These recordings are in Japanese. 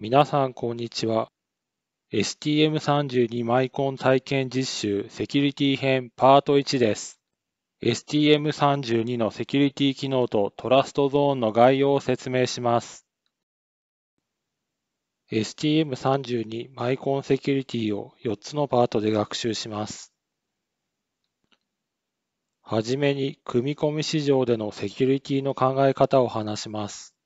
皆さん、こんにちは。STM32 マイコン体験実習セキュリティ編パート1です。STM32 のセキュリティ機能とトラストゾーンの概要を説明します。STM32 マイコンセキュリティを4つのパートで学習します。はじめに、組み込み市場でのセキュリティの考え方を話します。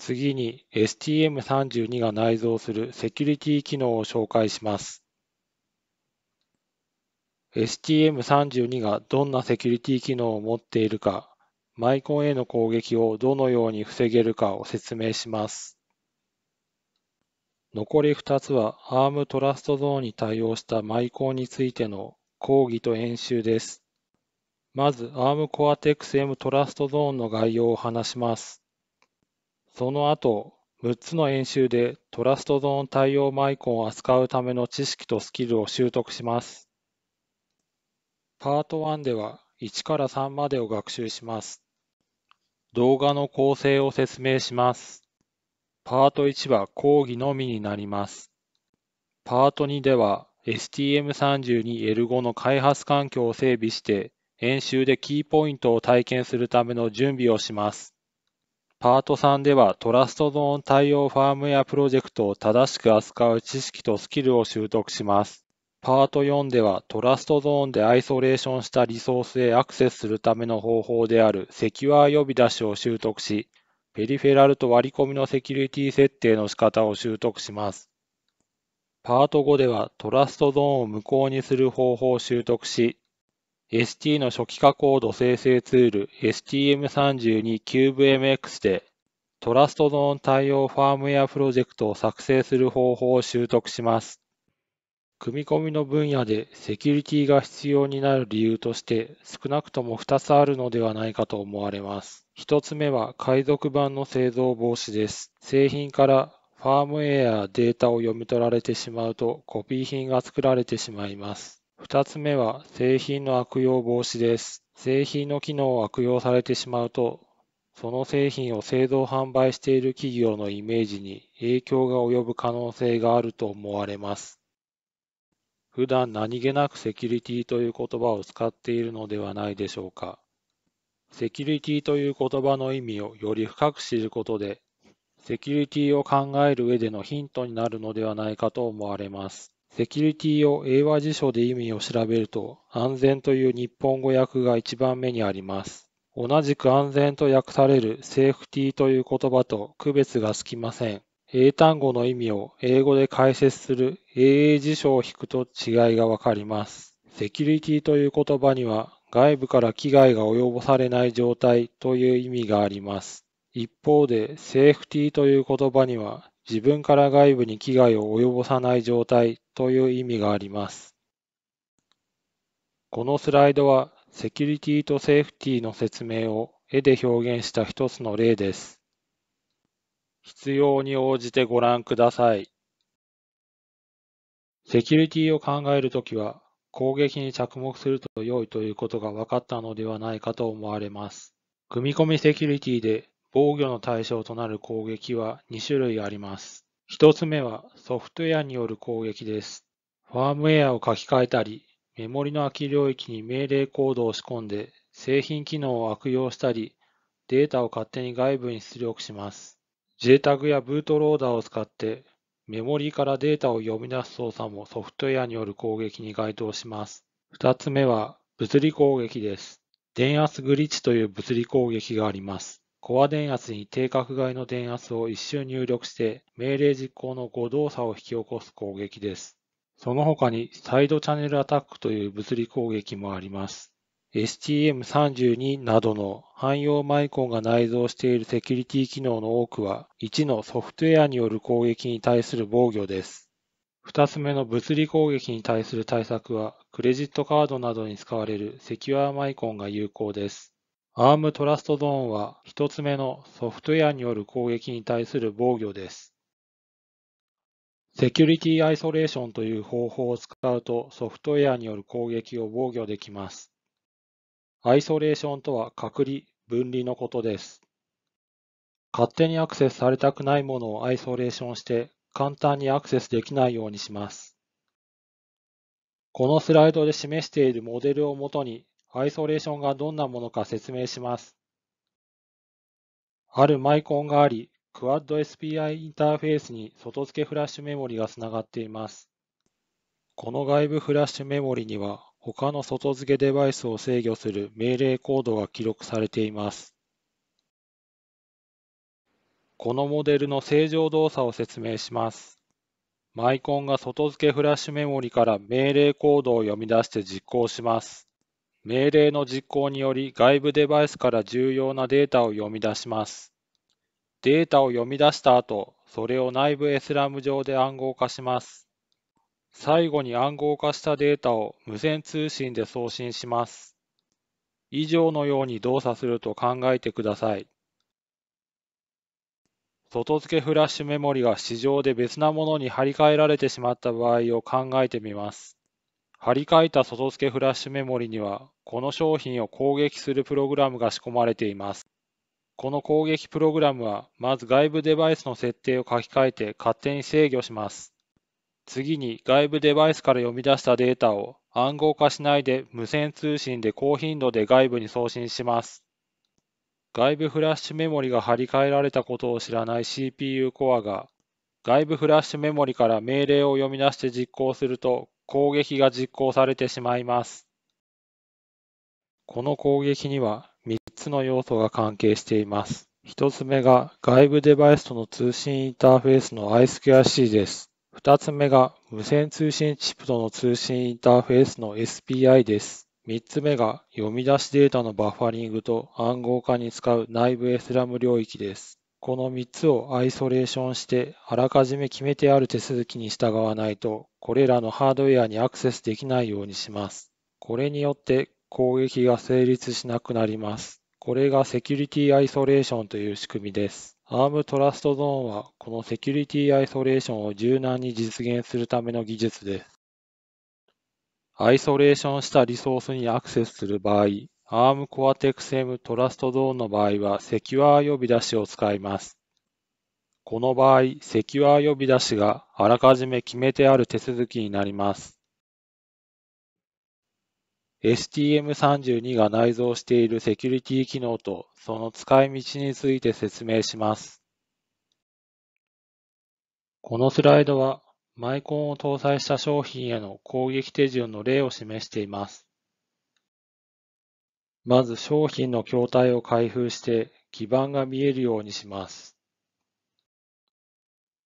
次に STM32 が内蔵するセキュリティ機能を紹介します。STM32 がどんなセキュリティ機能を持っているか、マイコンへの攻撃をどのように防げるかを説明します。残り2つは ARM トラストゾーンに対応したマイコンについての講義と演習です。まず ARM Cortex-M トラストゾーンの概要を話します。その後、6つの演習でトラストゾーン対応マイコンを扱うための知識とスキルを習得します。パート1では1から3までを学習します。動画の構成を説明します。パート1は講義のみになります。パート2では STM32L5 の開発環境を整備して演習でキーポイントを体験するための準備をします。パート3ではトラストゾーン対応ファームウェアプロジェクトを正しく扱う知識とスキルを習得します。パート4ではトラストゾーンでアイソレーションしたリソースへアクセスするための方法であるセキュア呼び出しを習得し、ペリフェラルと割り込みのセキュリティ設定の仕方を習得します。パート5ではトラストゾーンを無効にする方法を習得し、ST の初期化コード生成ツール STM32CubeMX でトラストゾーン対応ファームウェアプロジェクトを作成する方法を習得します。組み込みの分野でセキュリティが必要になる理由として少なくとも2つあるのではないかと思われます。1つ目は海賊版の製造防止です。製品からファームウェアやデータを読み取られてしまうとコピー品が作られてしまいます。2つ目は製品の悪用防止です。製品の機能を悪用されてしまうと、その製品を製造販売している企業のイメージに影響が及ぶ可能性があると思われます。普段何気なくセキュリティという言葉を使っているのではないでしょうか。セキュリティという言葉の意味をより深く知ることで、セキュリティを考える上でのヒントになるのではないかと思われます。セキュリティを英和辞書で意味を調べると、安全という日本語訳が一番目にあります。同じく安全と訳されるセーフティーという言葉と区別がつきません。英単語の意味を英語で解説する英英辞書を引くと違いがわかります。セキュリティという言葉には外部から危害が及ぼされない状態という意味があります。一方で、セーフティーという言葉には自分から外部に危害を及ぼさない状態という意味があります。このスライドはセキュリティとセーフティの説明を絵で表現した一つの例です。必要に応じてご覧ください。セキュリティを考えるときは攻撃に着目すると良いということが分かったのではないかと思われます。組み込みセキュリティで防御の対象となる攻撃は2種類あります。1つ目はソフトウェアによる攻撃です。ファームウェアを書き換えたり、メモリの空き領域に命令コードを仕込んで、製品機能を悪用したり、データを勝手に外部に出力します。JTAG やブートローダーを使って、メモリからデータを読み出す操作もソフトウェアによる攻撃に該当します。2つ目は物理攻撃です。電圧グリッチという物理攻撃があります。コア電圧に定格外の電圧を一周入力して命令実行の誤動作を引き起こす攻撃です。その他にサイドチャンネルアタックという物理攻撃もあります。STM32 などの汎用マイコンが内蔵しているセキュリティ機能の多くは1のソフトウェアによる攻撃に対する防御です。2つ目の物理攻撃に対する対策はクレジットカードなどに使われるセキュアマイコンが有効です。アームトラストゾーンは一つ目のソフトウェアによる攻撃に対する防御です。セキュリティアイソレーションという方法を使うとソフトウェアによる攻撃を防御できます。アイソレーションとは隔離、分離のことです。勝手にアクセスされたくないものをアイソレーションして簡単にアクセスできないようにします。このスライドで示しているモデルをもとにアイソレーションがどんなものか説明します。あるマイコンがあり、Quad SPI インターフェースに外付けフラッシュメモリがつながっています。この外部フラッシュメモリには、他の外付けデバイスを制御する命令コードが記録されています。このモデルの正常動作を説明します。マイコンが外付けフラッシュメモリから命令コードを読み出して実行します。命令の実行により外部デバイスから重要なデータを読み出します。データを読み出した後、それを内部 SRAM 上で暗号化します。最後に暗号化したデータを無線通信で送信します。以上のように動作すると考えてください。外付けフラッシュメモリが市場で別なものに張り替えられてしまった場合を考えてみます。張り替えた外付けフラッシュメモリには、この商品を攻撃するプログラムが仕込まれています。この攻撃プログラムは、まず外部デバイスの設定を書き換えて勝手に制御します。次に外部デバイスから読み出したデータを暗号化しないで無線通信で高頻度で外部に送信します。外部フラッシュメモリが張り替えられたことを知らない CPU コアが外部フラッシュメモリから命令を読み出して実行すると攻撃が実行されてしまいます。この攻撃には3つの要素が関係しています。1つ目が外部デバイスとの通信インターフェースの I2C です。2つ目が無線通信チップとの通信インターフェースの SPI です。3つ目が読み出しデータのバッファリングと暗号化に使う内部 SRAM 領域です。この3つをアイソレーションしてあらかじめ決めてある手続きに従わないとこれらのハードウェアにアクセスできないようにします。これによって攻撃が成立しなくなります。これがセキュリティアイソレーションという仕組みです。ARM トラストゾーンはこのセキュリティアイソレーションを柔軟に実現するための技術です。アイソレーションしたリソースにアクセスする場合、ARM Cortex-M トラストゾーンの場合は、セキュア呼び出しを使います。この場合、セキュア呼び出しがあらかじめ決めてある手続きになります。STM32 が内蔵しているセキュリティ機能とその使い道について説明します。このスライドはマイコンを搭載した商品への攻撃手順の例を示しています。まず商品の筐体を開封して基板が見えるようにします。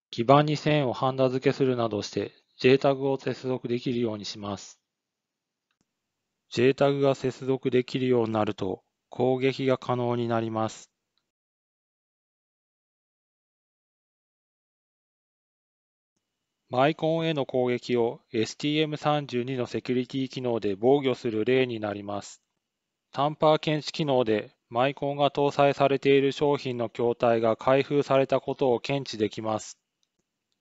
基板に線をハンダ付けするなどして JTAG を接続できるようにします。JTAG が接続できるようになると攻撃が可能になります。マイコンへの攻撃を STM32 のセキュリティ機能で防御する例になります。タンパー検知機能でマイコンが搭載されている商品の筐体が開封されたことを検知できます。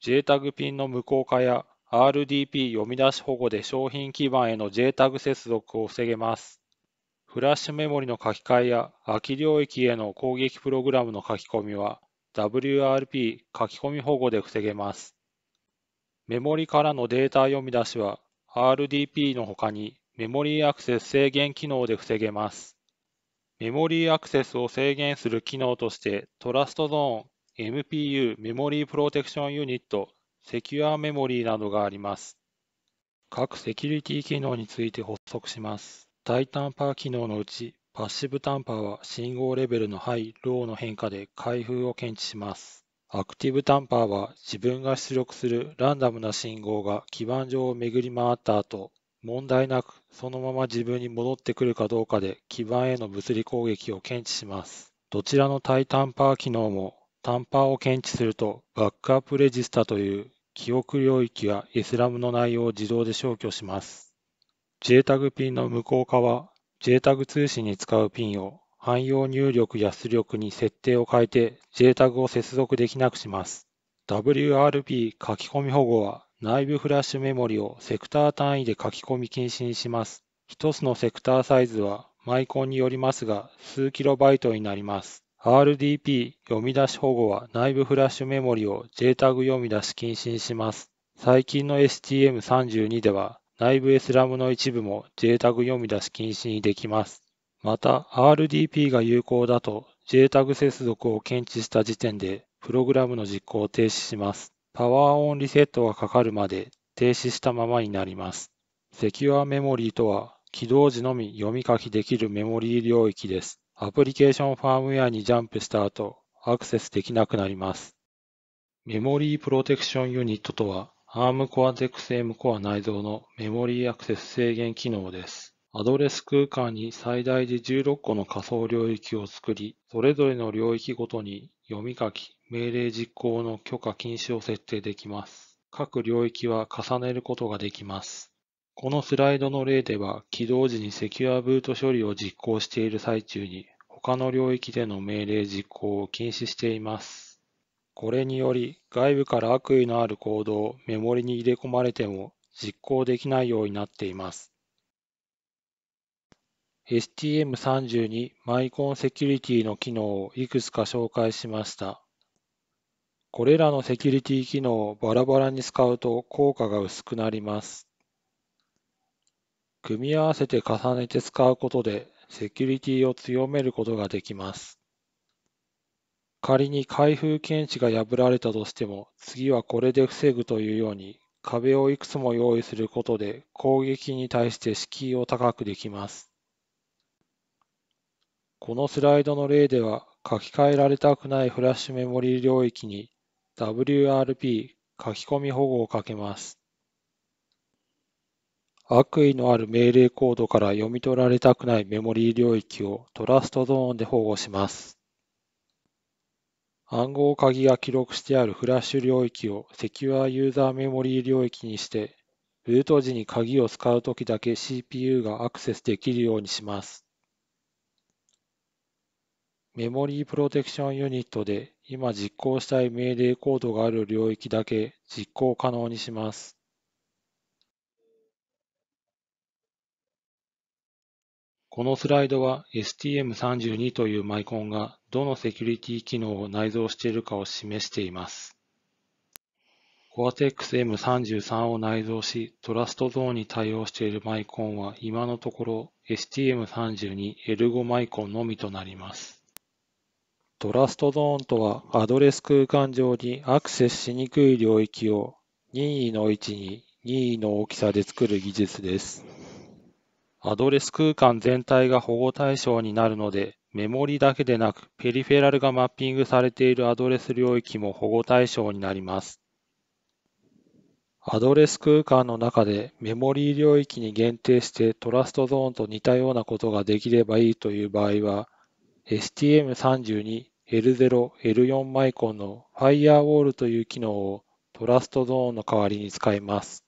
JTAG ピンの無効化や RDP 読み出し保護で商品基盤への JTAG 接続を防げます。フラッシュメモリの書き換えや空き領域への攻撃プログラムの書き込みは WRP 書き込み保護で防げます。メモリからのデータ読み出しは RDP の他にメモリーアクセス制限機能で防げます。メモリーアクセスを制限する機能として、トラストゾーン、MPU、メモリープロテクションユニット、セキュアメモリーなどがあります。各セキュリティ機能について発足します。大タンパー機能のうち、パッシブタンパーは信号レベルのハイ、ローの変化で開封を検知します。アクティブタンパーは自分が出力するランダムな信号が基板上を巡り回った後、問題なくそのまま自分に戻ってくるかどうかで基盤への物理攻撃を検知します。どちらの対タンパー機能もタンパーを検知するとバックアップレジスタという記憶領域や SRAM の内容を自動で消去します。JTAG ピンの無効化は JTAG 通信に使うピンを汎用入力や出力に設定を変えて JTAG を接続できなくします。WRP 書き込み保護は内部フラッシュメモリをセクター単位で書き込み禁止にします。1つのセクターサイズはマイコンによりますが数キロバイトになります。RDP 読み出し保護は内部フラッシュメモリを JTAG 読み出し禁止にします。最近の STM32 では内部 SRAM の一部も JTAG 読み出し禁止にできます。また RDP が有効だと JTAG 接続を検知した時点でプログラムの実行を停止します。パワーオンリセットがかかるまで停止したままになります。セキュアメモリーとは、起動時のみ読み書きできるメモリー領域です。アプリケーションファームウェアにジャンプした後、アクセスできなくなります。メモリープロテクションユニットとは、ARM Cortex M Core 内蔵のメモリーアクセス制限機能です。アドレス空間に最大で16個の仮想領域を作り、それぞれの領域ごとに読み書き、命令実行の許可禁止を設定できます。各領域は重ねることができます。このスライドの例では、起動時にセキュアブート処理を実行している最中に、他の領域での命令実行を禁止しています。これにより、外部から悪意のある行動をメモリに入れ込まれても実行できないようになっています。STM32 マイコンセキュリティの機能をいくつか紹介しました。これらのセキュリティ機能をバラバラに使うと効果が薄くなります。組み合わせて重ねて使うことでセキュリティを強めることができます。仮に開封検知が破られたとしても次はこれで防ぐというように壁をいくつも用意することで攻撃に対して敷居を高くできます。このスライドの例では書き換えられたくないフラッシュメモリー領域に WRP 書き込み保護をかけます。悪意のある命令コードから読み取られたくないメモリー領域をトラストゾーンで保護します。暗号鍵が記録してあるフラッシュ領域をセキュアユーザーメモリー領域にして、ルート時に鍵を使うときだけ CPU がアクセスできるようにします。メモリープロテクションユニットで今実行したい命令コードがある領域だけ実行可能にします。このスライドは STM32 というマイコンがどのセキュリティ機能を内蔵しているかを示しています。Cortex-M33 を内蔵し、トラストゾーンに対応しているマイコンは今のところ STM32 エルゴマイコンのみとなります。トラストゾーンとはアドレス空間上にアクセスしにくい領域を任意の位置に任意の大きさで作る技術です。アドレス空間全体が保護対象になるので、メモリだけでなくペリフェラルがマッピングされているアドレス領域も保護対象になります。アドレス空間の中でメモリー領域に限定してトラストゾーンと似たようなことができればいいという場合は、STM32L0L4 マイコンの Firewall という機能をトラストゾーンの代わりに使います。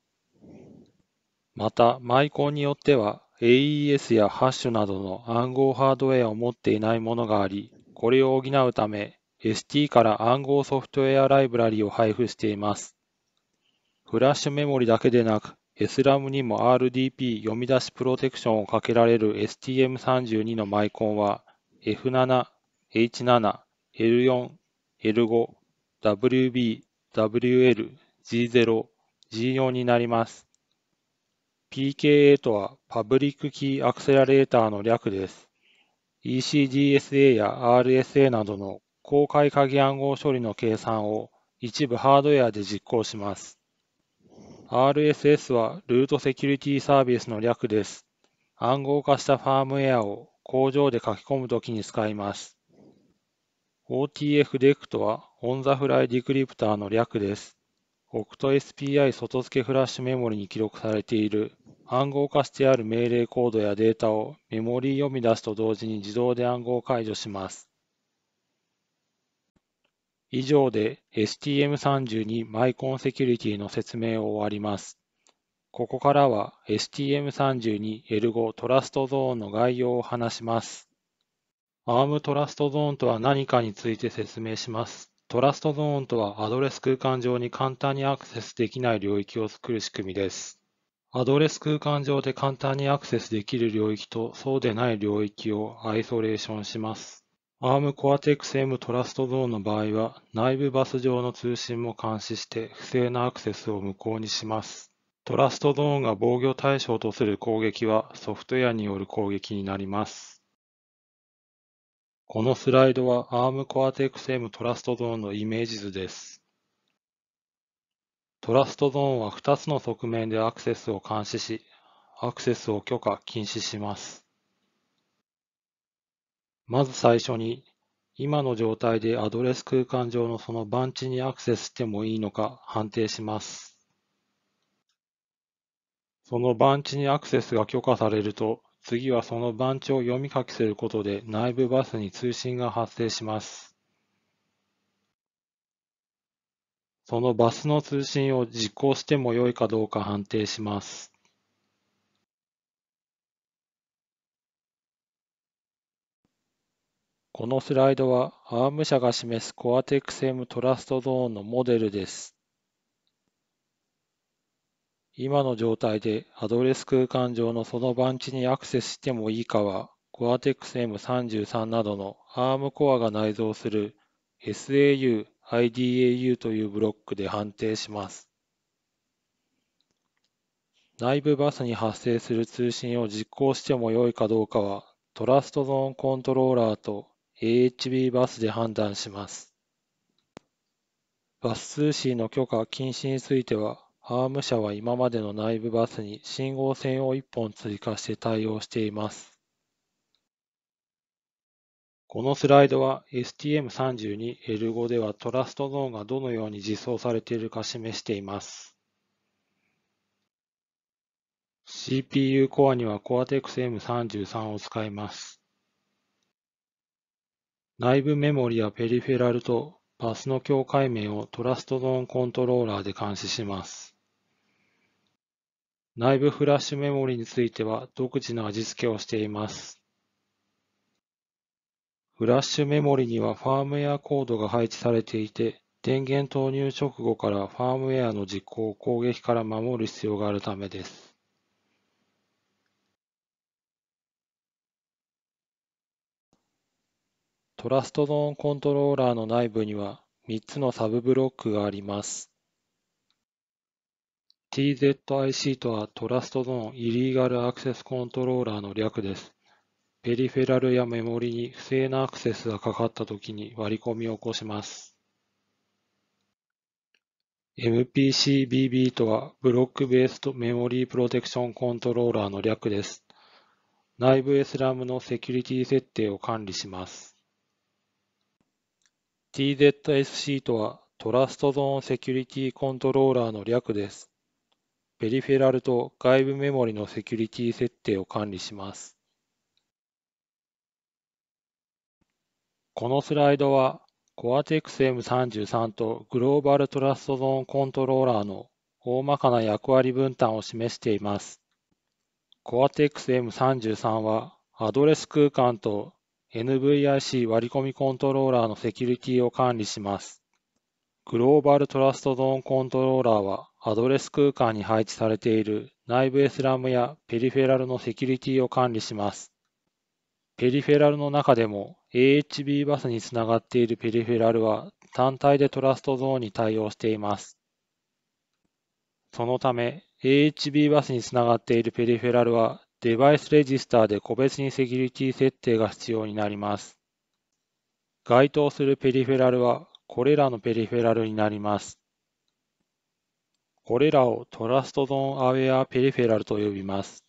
また、マイコンによっては AES やハッシュなどの暗号ハードウェアを持っていないものがあり、これを補うため ST から暗号ソフトウェアライブラリを配布しています。フラッシュメモリだけでなく、SRAM にも RDP 読み出しプロテクションをかけられる STM32 のマイコンは F7、H7、L4、L5、WB、WL、G0、G4 になります。PKA とはパブリックキーアクセラレーターの略です。ECDSA や RSA などの公開鍵暗号処理の計算を一部ハードウェアで実行します。RSS はルートセキュリティサービスの略です。暗号化したファームウェアを工場で書き込むときに使います。OTF-DEC とは On the Fly Decryptor の略です。OctSPI 外付けフラッシュメモリに記録されている暗号化してある命令コードやデータをメモリー読み出すと同時に自動で暗号解除します。以上で STM32 マイコンセキュリティの説明を終わります。ここからは STM32 エルゴトラストゾーンの概要を話します。ARM トラストゾーンとは何かについて説明します。トラストゾーンとはアドレス空間上に簡単にアクセスできない領域を作る仕組みです。アドレス空間上で簡単にアクセスできる領域とそうでない領域をアイソレーションします。ARM Cortex-M トラストゾーンの場合は内部バス上の通信も監視して不正なアクセスを無効にします。トラストゾーンが防御対象とする攻撃はソフトウェアによる攻撃になります。このスライドは ARM Cortex-M トラストゾーンのイメージ図です。トラストゾーンは2つの側面でアクセスを監視し、アクセスを許可・禁止します。まず最初に、今の状態でアドレス空間上のその番地にアクセスしてもいいのか判定します。その番地にアクセスが許可されると、次はその番地を読み書きすることで内部バスに通信が発生します。そのバスの通信を実行しても良いかどうか判定します。このスライドは ARM 社が示す Cortex-M トラストゾーンのモデルです。今の状態でアドレス空間上のその番地にアクセスしてもいいかは、Cortex-M33 などの ARM コアが内蔵する SAU、IDAU というブロックで判定します。内部バスに発生する通信を実行しても良いかどうかは、トラストゾーンコントローラーと AHB バスで判断します。バス通信の許可・禁止については、アーム社は今までの内部バスに信号線を1本追加して対応しています。このスライドは STM32L5 ではトラストゾーンがどのように実装されているか示しています。CPU コアには Cortex M33 を使います。内部メモリやペリフェラルとバスの境界面をトラストゾーンコントローラーで監視します。内部フラッシュメモリについては独自の味付けをしています。フラッシュメモリにはファームウェアコードが配置されていて、電源投入直後からファームウェアの実行を攻撃から守る必要があるためです。トラストゾーンコントローラーの内部には3つのサブブロックがあります。TZIC とはトラストゾーン・イリーガル・アクセス・コントローラーの略です。ペリフェラルやメモリに不正なアクセスがかかったときに割り込みを起こします。MPCBB とはブロックベースとメモリープロテクションコントローラーの略です。内部 SRAM のセキュリティ設定を管理します。TZSC とはトラストゾーンセキュリティコントローラーの略です。ペリフェラルと外部メモリのセキュリティ設定を管理します。このスライドは Cortex M33 とグローバルトラストゾーンコントローラーの大まかな役割分担を示しています。Cortex M33 はアドレス空間と NVIC 割り込みコントローラーのセキュリティを管理します。Global Trust トラストゾーンコントローラーはアドレス空間に配置されている内部 SRAM やペリフェラルのセキュリティを管理します。ペリフェラルの中でも AHB バスにつながっているペリフェラルは単体でトラストゾーンに対応しています。そのため AHB バスにつながっているペリフェラルはデバイスレジスターで個別にセキュリティ設定が必要になります。該当するペリフェラルはこれらのペリフェラルになります。これらをトラストゾーンアウェアペリフェラルと呼びます。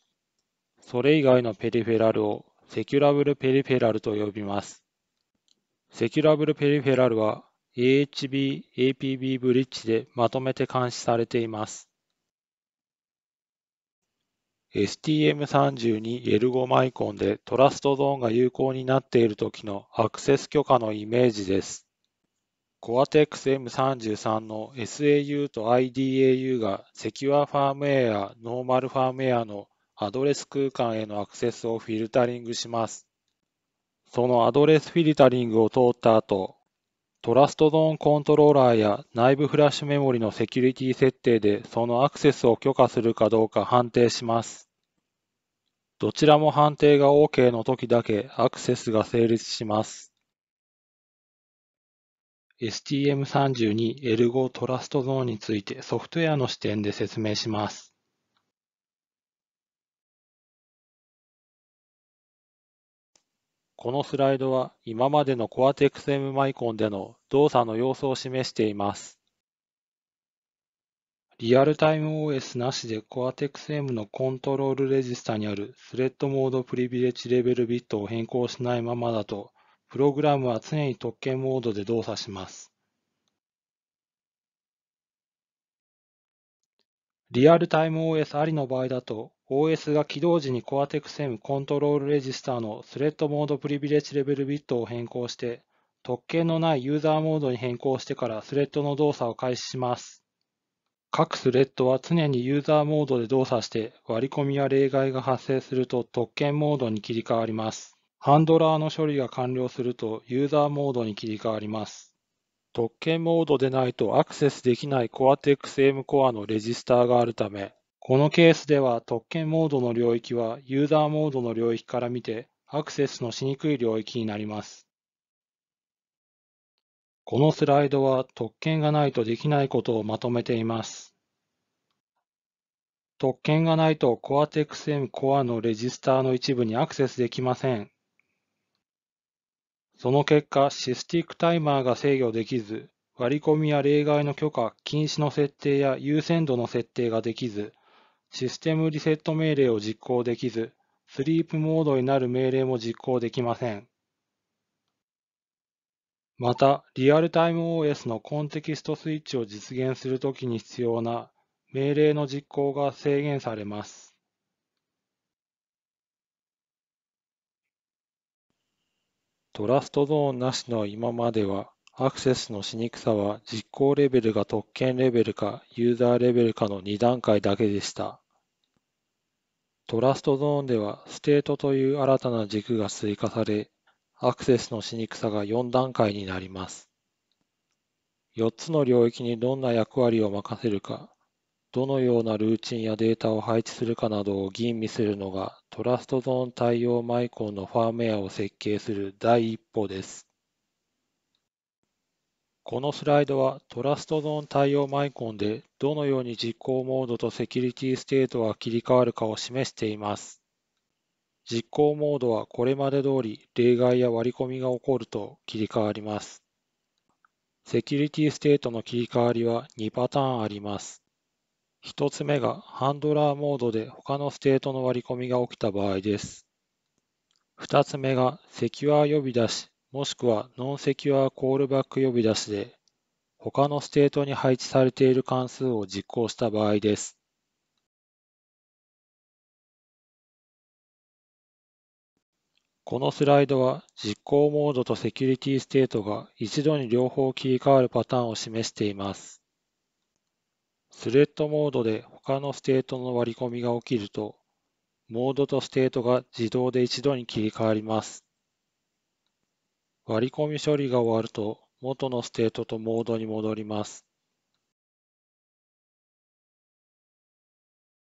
それ以外のペリフェラルをセキュラブルペリフェラルと呼びます。セキュラブルペリフェラルは AHB、APB ブリッジでまとめて監視されています。STM32 エルゴマイコンでトラストゾーンが有効になっているときのアクセス許可のイメージです。コアテックス m 3 3の SAU と IDAU がセキュアファームウェア、ノーマルファームウェアのアドレス空間へのアクセスをフィルタリングします。そのアドレスフィルタリングを通った後、トラストゾーンコントローラーや内部フラッシュメモリのセキュリティ設定でそのアクセスを許可するかどうか判定します。どちらも判定が OK の時だけアクセスが成立します。STM32 l 5トラストゾーンについてソフトウェアの視点で説明します。このスライドは今までの Cortex-M e マイコンでの動作の様子を示しています。リアルタイム OS なしで Cortex-M e のコントロールレジスタにあるスレッドモードプリビレッジレベルビットを変更しないままだとプログラムは常に特権モードで動作します。リアルタイム OS ありの場合だと、OS が起動時に Cortex-M e コントロールレジスターのスレッドモードプリビレッジレベルビットを変更して、特権のないユーザーモードに変更してからスレッドの動作を開始します。各スレッドは常にユーザーモードで動作して割り込みや例外が発生すると特権モードに切り替わります。ハンドラーの処理が完了するとユーザーモードに切り替わります。特権モードでないとアクセスできない Cortex-M コアのレジスターがあるため、このケースでは特権モードの領域はユーザーモードの領域から見てアクセスのしにくい領域になります。このスライドは特権がないとできないことをまとめています。特権がないと Cortex-M コアのレジスターの一部にアクセスできません。その結果、システィックタイマーが制御できず、割り込みや例外の許可、禁止の設定や優先度の設定ができず、システムリセット命令を実行できず、スリープモードになる命令も実行できません。また、リアルタイム OS のコンテキストスイッチを実現するときに必要な命令の実行が制限されます。トラストゾーンなしの今までは、アクセスのしにくさは実行レベルが特権レベルかユーザーレベルかの2段階だけでした。トラストゾーンではステートという新たな軸が追加され、アクセスのしにくさが4段階になります。4つの領域にどんな役割を任せるか、どのようなルーチンやデータを配置するかなどを吟味するのが、トラストゾーン対応マイコンのファームウェアを設計する第一歩です。このスライドはトラストゾーン対応マイコンでどのように実行モードとセキュリティステートが切り替わるかを示しています。実行モードはこれまで通り例外や割り込みが起こると切り替わります。セキュリティステートの切り替わりは2パターンあります。1つ目がハンドラーモードで他のステートの割り込みが起きた場合です。2つ目がセキュア呼び出しもしくはノンセキュアコールバック呼び出しで他のステートに配置されている関数を実行した場合です。このスライドは実行モードとセキュリティステートが一度に両方切り替わるパターンを示しています。スレッドモードで他のステートの割り込みが起きると、モードとステートが自動で一度に切り替わります。割り込み処理が終わると、元のステートとモードに戻ります。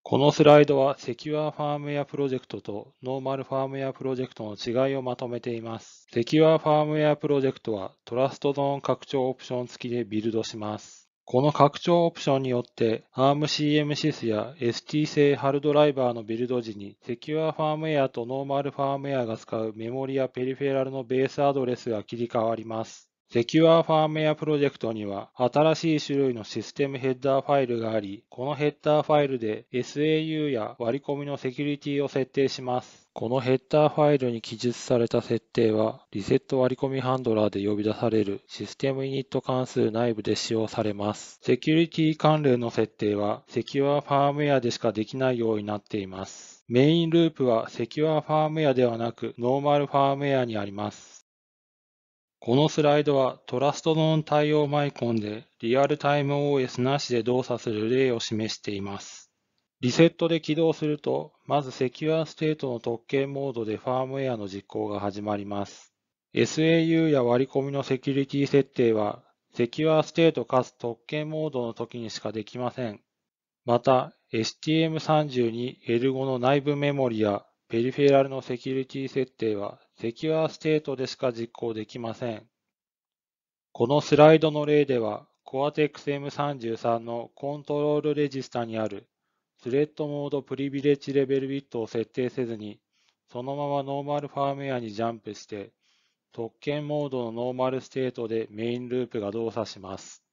このスライドはセキュアファームウェアプロジェクトとノーマルファームウェアプロジェクトの違いをまとめています。セキュアファームウェアプロジェクトはトラストゾーン拡張オプション付きでビルドします。この拡張オプションによって ARM-CMSys や ST 製ハルドライバーのビルド時にセキュアファームウェアとノーマルファームウェアが使うメモリやペリフェラルのベースアドレスが切り替わります。セキュアファームウェアプロジェクトには新しい種類のシステムヘッダーファイルがあり、このヘッダーファイルで SAU や割り込みのセキュリティを設定します。このヘッダーファイルに記述された設定は、リセット割り込みハンドラーで呼び出されるシステムイニット関数内部で使用されます。セキュリティ関連の設定は、セキュアファームウェアでしかできないようになっています。メインループはセキュアファームウェアではなくノーマルファームウェアにあります。このスライドはトラストゾーン対応マイコンでリアルタイム OS なしで動作する例を示しています。リセットで起動すると、まずセキュアステートの特権モードでファームウェアの実行が始まります。SAU や割り込みのセキュリティ設定は、セキュアステートかつ特権モードの時にしかできません。また、STM32L5 の内部メモリやペリフェラルのセキュリティ設定はセキュアステートでしか実行できません。このスライドの例では、Cortex-M33 のコントロールレジスタにあるスレッドモードプリビレッジレベルビットを設定せずに、そのままノーマルファームウェアにジャンプして、特権モードのノーマルステートでメインループが動作します。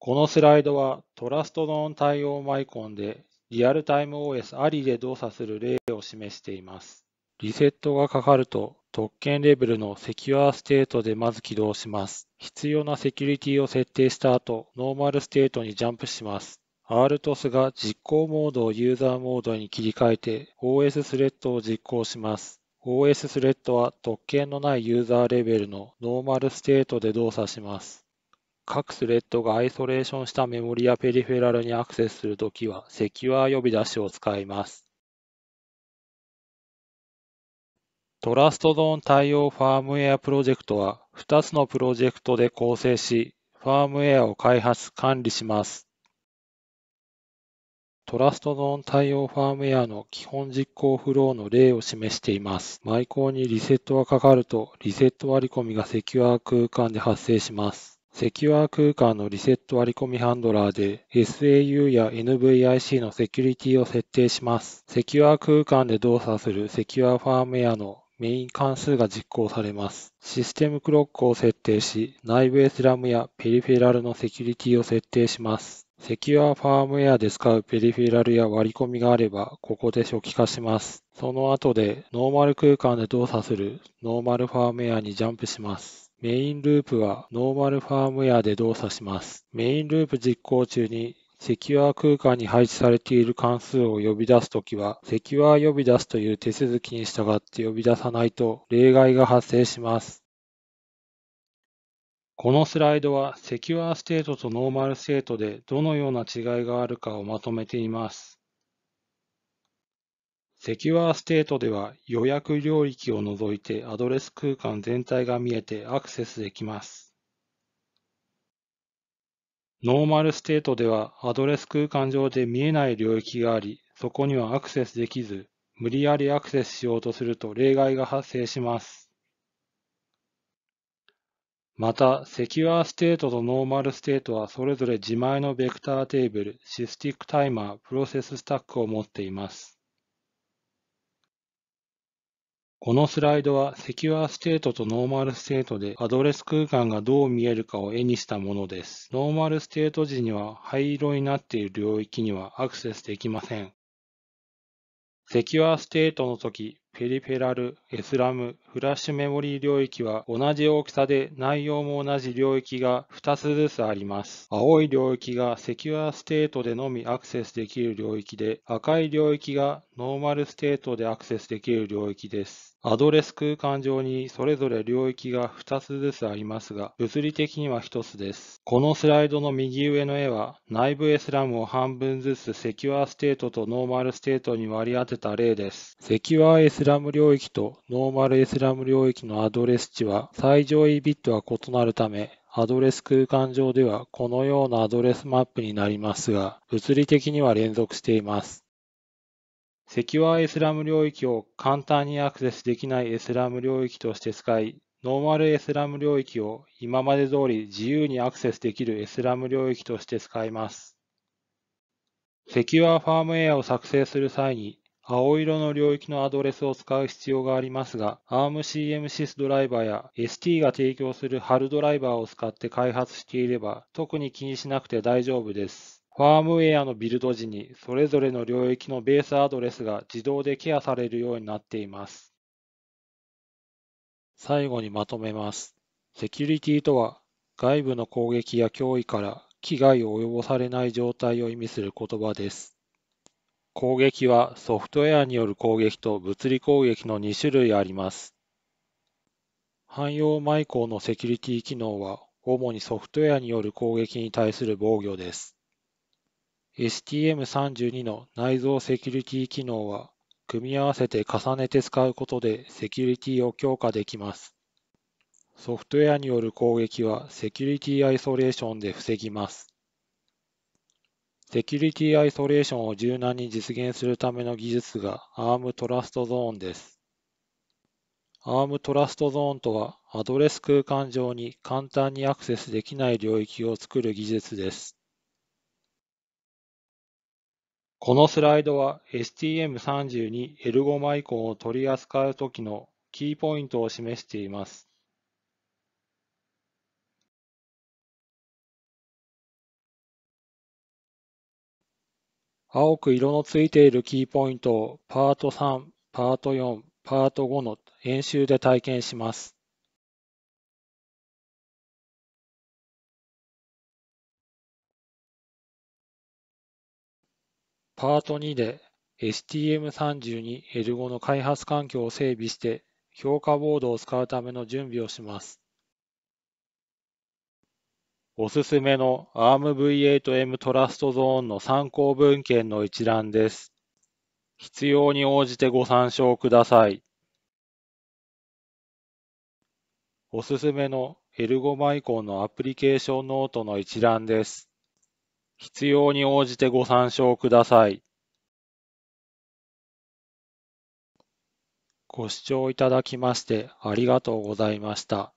このスライドはトラストドーン対応マイコンでリアルタイム OS ありで動作する例を示しています。リセットがかかると特権レベルのセキュアステートでまず起動します。必要なセキュリティを設定した後、ノーマルステートにジャンプします。RTOS が実行モードをユーザーモードに切り替えて OS スレッドを実行します。OS スレッドは特権のないユーザーレベルのノーマルステートで動作します。各スレッドがアイソレーションしたメモリやペリフェラルにアクセスするときはセキュア呼び出しを使います。トラストゾーン対応ファームウェアプロジェクトは2つのプロジェクトで構成し、ファームウェアを開発・管理します。トラストゾーン対応ファームウェアの基本実行フローの例を示しています。毎行にリセットがかかると、リセット割り込みがセキュア空間で発生します。セキュア空間のリセット割り込みハンドラーで SAU や NVIC のセキュリティを設定します。セキュア空間で動作するセキュアファームウェアのメイン関数が実行されます。システムクロックを設定し、内部 s ラ a m やペリフェラルのセキュリティを設定します。セキュアファームウェアで使うペリフェラルや割り込みがあれば、ここで初期化します。その後で、ノーマル空間で動作するノーマルファームウェアにジャンプします。メインループはノーマルファームウェアで動作します。メインループ実行中にセキュア空間に配置されている関数を呼び出すときは、セキュア呼び出すという手続きに従って呼び出さないと例外が発生します。このスライドは、セキュアステートとノーマルステートでどのような違いがあるかをまとめています。セキュアステートでは予約領域を除いてアドレス空間全体が見えてアクセスできます。ノーマルステートではアドレス空間上で見えない領域があり、そこにはアクセスできず、無理やりアクセスしようとすると例外が発生します。また、セキュアステートとノーマルステートはそれぞれ自前のベクターテーブル、システィックタイマー、プロセススタックを持っています。このスライドはセキュアステートとノーマルステートでアドレス空間がどう見えるかを絵にしたものです。ノーマルステート時には灰色になっている領域にはアクセスできません。セキュアステートの時、ペリペラル、SRAM、フラッシュメモリー領域は同じ大きさで内容も同じ領域が2つずつあります。青い領域がセキュアステートでのみアクセスできる領域で、赤い領域がノーマルステートでアクセスできる領域です。アドレス空間上にそれぞれ領域が2つずつありますが、物理的には1つです。このスライドの右上の絵は、内部 SRAM を半分ずつセキュアステートとノーマルステートに割り当てた例です。セキュア SRAM 領域とノーマル SRAM 領域のアドレス値は、最上位ビットが異なるため、アドレス空間上ではこのようなアドレスマップになりますが、物理的には連続しています。セキュアイスラム領域を簡単にアクセスできないイスラム領域として使い、ノーマルイスラム領域を今まで通り自由にアクセスできるイスラム領域として使います。セキュアファームウェアを作成する際に、青色の領域のアドレスを使う必要がありますが、ARM CMSys ドライバーや ST が提供する HAL ドライバーを使って開発していれば、特に気にしなくて大丈夫です。ファームウェアのビルド時に、それぞれの領域のベースアドレスが自動でケアされるようになっています。最後にまとめます。セキュリティとは、外部の攻撃や脅威から危害を及ぼされない状態を意味する言葉です。攻撃はソフトウェアによる攻撃と物理攻撃の2種類あります。汎用マイコーのセキュリティ機能は主にソフトウェアによる攻撃に対する防御です。STM32 の内蔵セキュリティ機能は、組み合わせて重ねて使うことでセキュリティを強化できます。ソフトウェアによる攻撃はセキュリティアイソレーションで防ぎます。セキュリティアイソレーションを柔軟に実現するための技術が ARM トラストゾーンです。ARM トラストゾーンとは、アドレス空間上に簡単にアクセスできない領域を作る技術です。このスライドは STM32 エルゴマイコンを取り扱うときのキーポイントを示しています。青く色のついているキーポイントをパート3、パート4、パート5の演習で体験します。パート2で STM32L5 の開発環境を整備して評価ボードを使うための準備をします。おすすめの ARMv8M トラストゾーンの参考文献の一覧です。必要に応じてご参照ください。おすすめの L5 マイコンのアプリケーションノートの一覧です。必要に応じてご参照ください。ご視聴いただきましてありがとうございました。